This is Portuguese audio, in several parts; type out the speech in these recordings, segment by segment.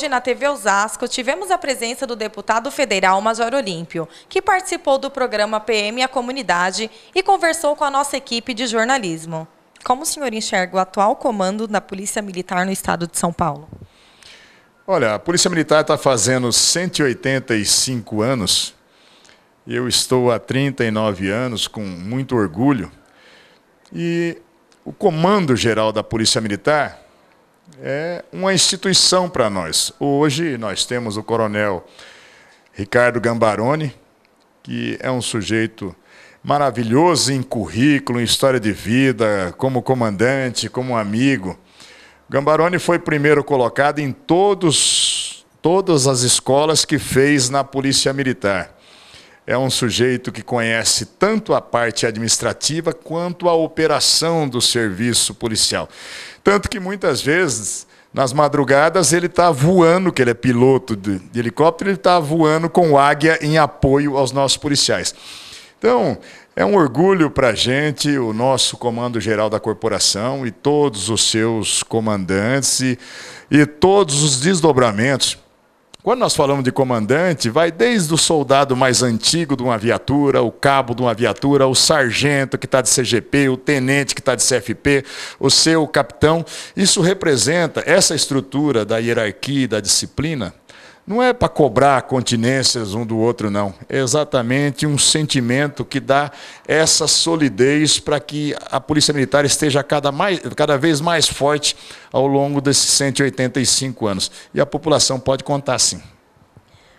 hoje na TV Osasco tivemos a presença do deputado federal Major Olímpio, que participou do programa PM A Comunidade e conversou com a nossa equipe de jornalismo. Como o senhor enxerga o atual comando da Polícia Militar no estado de São Paulo? Olha, a Polícia Militar está fazendo 185 anos. Eu estou há 39 anos, com muito orgulho. E o Comando Geral da Polícia Militar é uma instituição para nós. Hoje nós temos o coronel Ricardo Gambaroni, que é um sujeito maravilhoso em currículo, em história de vida, como comandante, como amigo. Gambaroni foi primeiro colocado em todos, todas as escolas que fez na Polícia Militar é um sujeito que conhece tanto a parte administrativa quanto a operação do serviço policial. Tanto que muitas vezes, nas madrugadas, ele está voando, que ele é piloto de, helicóptero, ele está voando com águia em apoio aos nossos policiais. Então, é um orgulho para a gente, o nosso comando geral da corporação e todos os seus comandantes e, e todos os desdobramentos quando nós falamos de comandante, vai desde o soldado mais antigo de uma viatura, o cabo de uma viatura, o sargento que está de CGP, o tenente que está de CFP, o seu capitão. Isso representa essa estrutura da hierarquia e da disciplina não é para cobrar continências um do outro, não. É exatamente um sentimento que dá essa solidez para que a Polícia Militar esteja cada, mais, cada vez mais forte ao longo desses 185 anos. E a população pode contar sim.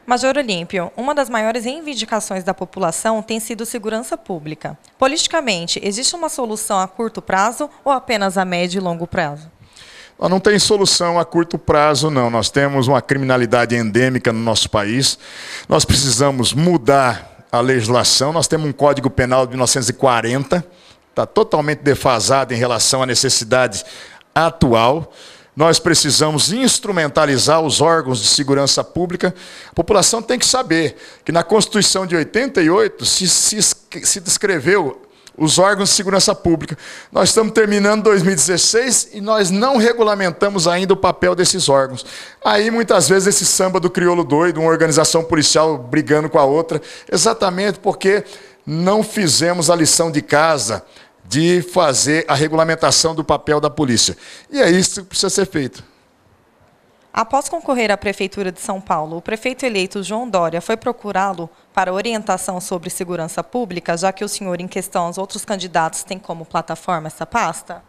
Major Olímpio, uma das maiores reivindicações da população tem sido segurança pública. Politicamente, existe uma solução a curto prazo ou apenas a médio e longo prazo? Mas não tem solução a curto prazo, não. Nós temos uma criminalidade endêmica no nosso país. Nós precisamos mudar a legislação. Nós temos um Código Penal de 1940, está totalmente defasado em relação à necessidade atual. Nós precisamos instrumentalizar os órgãos de segurança pública. A população tem que saber que na Constituição de 88 se, se, se descreveu os órgãos de segurança pública. Nós estamos terminando 2016 e nós não regulamentamos ainda o papel desses órgãos. Aí, muitas vezes, esse samba do crioulo doido, uma organização policial brigando com a outra, exatamente porque não fizemos a lição de casa de fazer a regulamentação do papel da polícia. E é isso que precisa ser feito. Após concorrer à Prefeitura de São Paulo, o prefeito eleito João Dória foi procurá-lo para orientação sobre segurança pública, já que o senhor em questão, os outros candidatos, têm como plataforma essa pasta?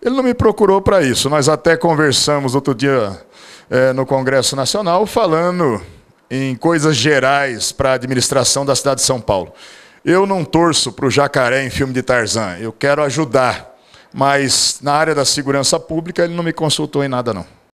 Ele não me procurou para isso. Nós até conversamos outro dia é, no Congresso Nacional falando em coisas gerais para a administração da cidade de São Paulo. Eu não torço para o jacaré em filme de Tarzan. Eu quero ajudar. Mas na área da segurança pública, ele não me consultou em nada, não.